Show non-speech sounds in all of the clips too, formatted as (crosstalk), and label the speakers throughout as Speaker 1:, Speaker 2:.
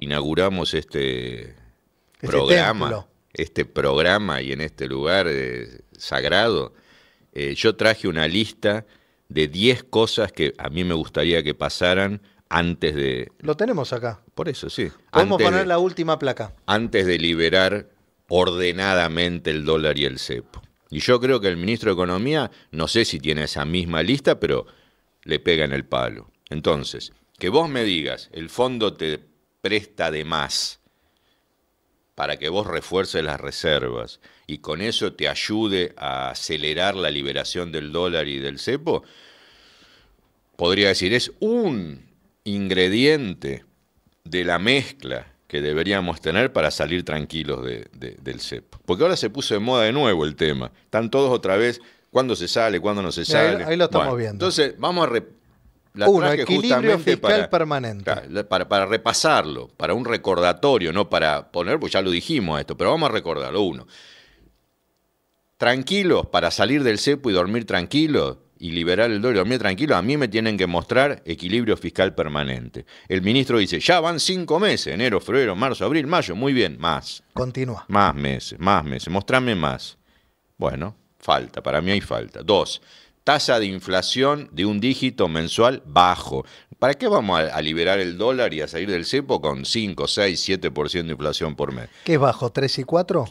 Speaker 1: Inauguramos este, este programa, este programa y en este lugar eh, sagrado. Eh, yo traje una lista de 10 cosas que a mí me gustaría que pasaran antes de...
Speaker 2: Lo tenemos acá.
Speaker 1: Por eso, sí. Podemos poner
Speaker 2: la última placa.
Speaker 1: Antes de liberar ordenadamente el dólar y el cepo. Y yo creo que el ministro de Economía, no sé si tiene esa misma lista, pero le pega en el palo. Entonces, que vos me digas, el fondo te presta de más para que vos refuerces las reservas y con eso te ayude a acelerar la liberación del dólar y del cepo, podría decir, es un ingrediente de la mezcla que deberíamos tener para salir tranquilos del cepo. Porque ahora se puso de moda de nuevo el tema. Están todos otra vez, ¿cuándo se sale? ¿Cuándo no se sale? Ahí, lo estamos viendo. Entonces, vamos a
Speaker 2: uno, equilibrio fiscal permanente.
Speaker 1: Para, repasarlo, para un recordatorio, no para poner, pues ya lo dijimos esto, pero vamos a recordarlo. Uno, tranquilos para salir del cepo y dormir tranquilo y liberar el dolor y dormir tranquilo, a mí me tienen que mostrar equilibrio fiscal permanente. El ministro dice, ya van cinco meses, enero, febrero, marzo, abril, mayo, muy bien, más. Continúa. Más meses, más meses, mostrame más. Bueno, falta, para mí hay falta. Dos, tasa de inflación de un dígito mensual bajo. ¿Para qué vamos a, liberar el dólar y a salir del cepo con 5, 6, 7% de inflación por mes?
Speaker 2: ¿Qué es bajo? ¿3 y 4?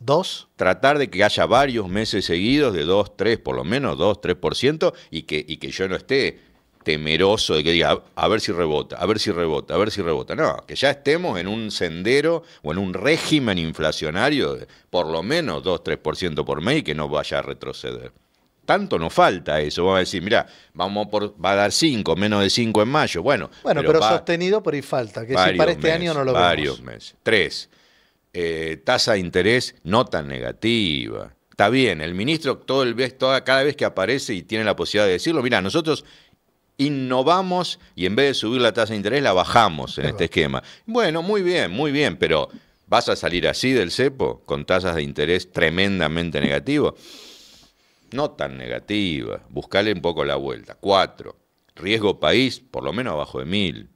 Speaker 1: ¿Dos? Tratar de que haya varios meses seguidos de 2, 3, por lo menos 2, 3%, y que, y que yo no esté temeroso de que diga, a ver si rebota, a ver si rebota, a ver si rebota. No, que ya estemos en un sendero o en un régimen inflacionario de por lo menos 2, 3% por mes y que no vaya a retroceder tanto nos falta eso. Vamos a decir, mira, vamos por, va a dar cinco menos de cinco en mayo. Bueno, bueno pero,
Speaker 2: sostenido por ahí falta, que si para este año no lo varios meses.
Speaker 1: Tres, eh, tasa de interés no tan negativa. Está bien, el ministro todo el toda, cada vez que aparece y tiene la posibilidad de decirlo, mira, nosotros innovamos y en vez de subir la tasa de interés la bajamos en este esquema. Bueno, muy bien, muy bien, pero ¿vas a salir así del cepo con tasas de interés tremendamente negativas? no tan negativa, buscale un poco la vuelta. Cuatro, riesgo país, por lo menos abajo de mil.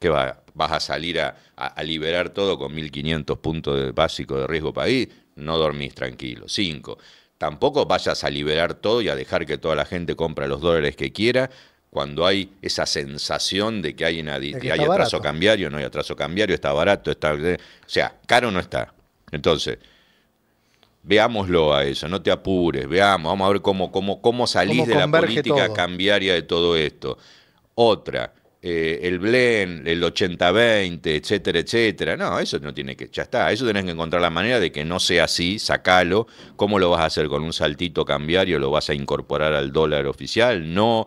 Speaker 1: ¿Qué va? ¿Vas a salir a, liberar todo con 1.500 puntos de, básicos de riesgo país? No dormís tranquilo. Cinco, tampoco vayas a liberar todo y a dejar que toda la gente compre los dólares que quiera cuando hay esa sensación de que hay, atraso cambiario, no hay atraso cambiario, está barato, está... O sea, caro no está. Entonces, Veámoslo a eso, no te apures, veamos, vamos a ver cómo, cómo, cómo salís de la política cambiaria de todo esto. Otra, eh, el blend, el 80-20, etcétera, etcétera. No, eso no tiene que, ya está. Eso tenés que encontrar la manera de que no sea así, sacalo. ¿Cómo lo vas a hacer? ¿Con un saltito cambiario lo vas a incorporar al dólar oficial? No,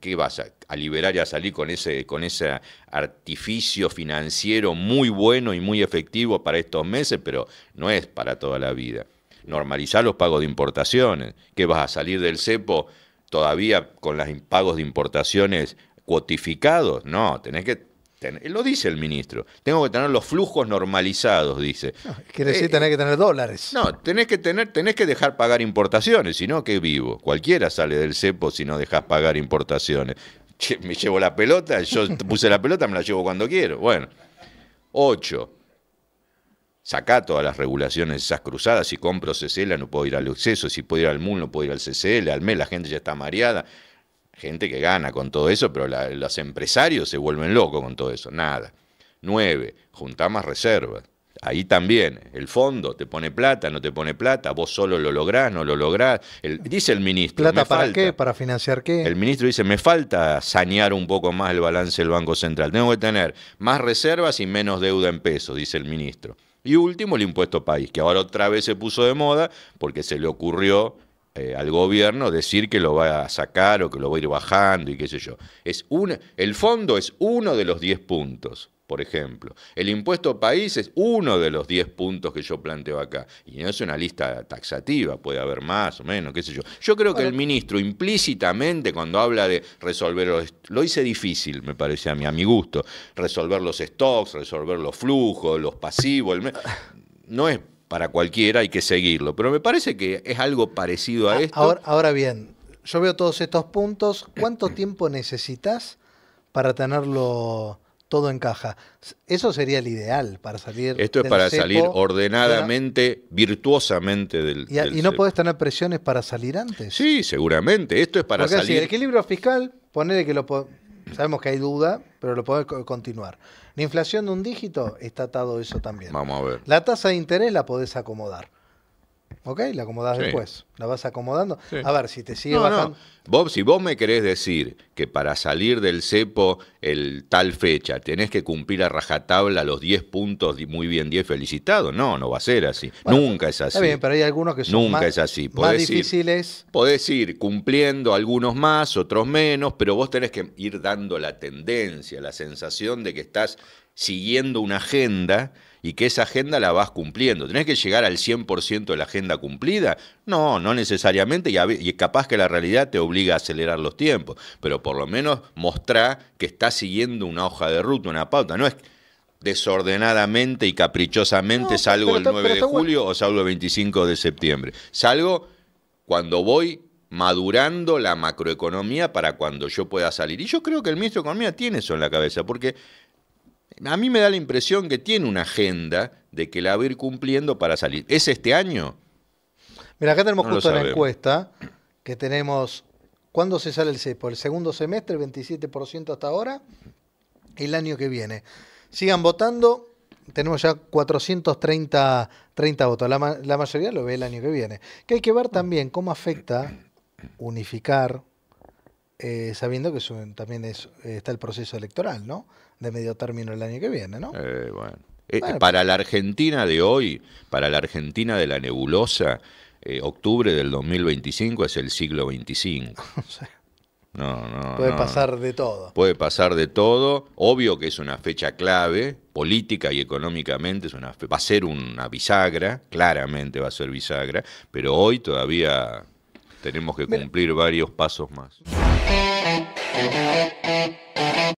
Speaker 1: ¿qué vas a, liberar y a salir con ese, con ese artificio financiero muy bueno y muy efectivo para estos meses, pero no es para toda la vida? Normalizar los pagos de importaciones. ¿Qué vas a salir del cepo? todavía con los pagos de importaciones cuotificados, no, tenés que lo dice el ministro. Tengo que tener los flujos normalizados, dice. No,
Speaker 2: decir eh, tenés que tener dólares.
Speaker 1: No, tenés que tener, tenés que dejar pagar importaciones, si no, que vivo. Cualquiera sale del cepo si no dejas pagar importaciones. me llevo la pelota, yo (laughs) puse la pelota, me la llevo cuando quiero. Bueno. 8 Sacá todas las regulaciones, esas cruzadas. Si compro CCL no puedo ir al exceso, si puedo ir al MUL no puedo ir al CCL, al MEL la gente ya está mareada gente que gana con todo eso, pero los empresarios se vuelven locos con todo eso. Nada. Nueve, juntar más reservas. Ahí también, el fondo te pone plata, no te pone plata, vos solo lo lográs, no lo lográs. dice el ministro. ¿Plata para qué?
Speaker 2: ¿Para financiar qué?
Speaker 1: El ministro dice, me falta sanear un poco más el balance del Banco Central. Tengo que tener más reservas y menos deuda en pesos, dice el ministro. Y último, el impuesto país, que ahora otra vez se puso de moda porque se le ocurrió eh, al gobierno decir que lo va a sacar o que lo va a ir bajando y qué sé yo. Es el fondo es uno de los 10 puntos, por ejemplo. El impuesto país es uno de los 10 puntos que yo planteo acá. Y no es una lista taxativa, puede haber más o menos, qué sé yo. Yo creo que el ministro implícitamente cuando habla de resolver los... Lo hice difícil, me parece a mí, a mi gusto. Resolver los stocks, resolver los flujos, los pasivos. no es para cualquiera, hay que seguirlo. Pero me parece que es algo parecido a ah,
Speaker 2: esto. Ahora, bien, yo veo todos estos puntos. ¿Cuánto (clears throat) tiempo necesitas para tenerlo todo en caja? Eso sería el ideal para salir. Esto es para salir
Speaker 1: ordenadamente, virtuosamente del. Y, y no podés
Speaker 2: tener presiones para salir antes.
Speaker 1: Sí, seguramente. Esto es para Porque salir. Así, el
Speaker 2: equilibrio fiscal, poner que lo Sabemos que hay duda, pero lo podés continuar. La inflación de un dígito está atado eso también. Vamos a ver. La tasa de interés la podés acomodar. ¿Ok? La acomodás después. La vas acomodando. A ver, si te sigue bajando.
Speaker 1: No. si vos me querés decir que para salir del cepo el tal fecha tenés que cumplir a rajatabla los 10 puntos, muy bien 10 felicitados, no, no va a ser así. Nunca es así. Está bien, pero
Speaker 2: hay algunos que son Nunca más, es así. más difíciles.
Speaker 1: podés ir cumpliendo algunos más, otros menos, pero vos tenés que ir dando la tendencia, la sensación de que estás siguiendo una agenda y que esa agenda la vas cumpliendo. ¿Tenés que llegar al 100% de la agenda cumplida? No, no necesariamente y, es capaz que la realidad te obliga a acelerar los tiempos, pero por lo menos mostrá que estás siguiendo una hoja de ruta, una pauta. No es desordenadamente y caprichosamente salgo el 9 de julio o salgo el 25 de septiembre. Salgo cuando voy madurando la macroeconomía para cuando yo pueda salir. Y yo creo que el ministro de Economía tiene eso en la cabeza, porque a mí me da la impresión que tiene una agenda de que la va a ir cumpliendo para salir. ¿Es este año?
Speaker 2: Mira, acá tenemos justo la encuesta que tenemos. ¿Cuándo se sale el CEPO? ¿El segundo semestre, 27% hasta ahora? El año que viene. Sigan votando. Tenemos ya 430 30 votos. La, mayoría lo ve el año que viene. Que hay que ver también cómo afecta unificar, eh, sabiendo que también eh, está el proceso electoral, ¿no? de medio término el año que viene, ¿no?
Speaker 1: Eh, eh, bueno. para la Argentina de hoy, para la Argentina de la nebulosa, eh, octubre del 2025 es el siglo 25. (laughs) No, no. Puede pasar de todo. Puede pasar de todo. Obvio que es una fecha clave, política y económicamente es una va a ser una bisagra, claramente va a ser bisagra, pero hoy todavía tenemos que cumplir varios pasos más.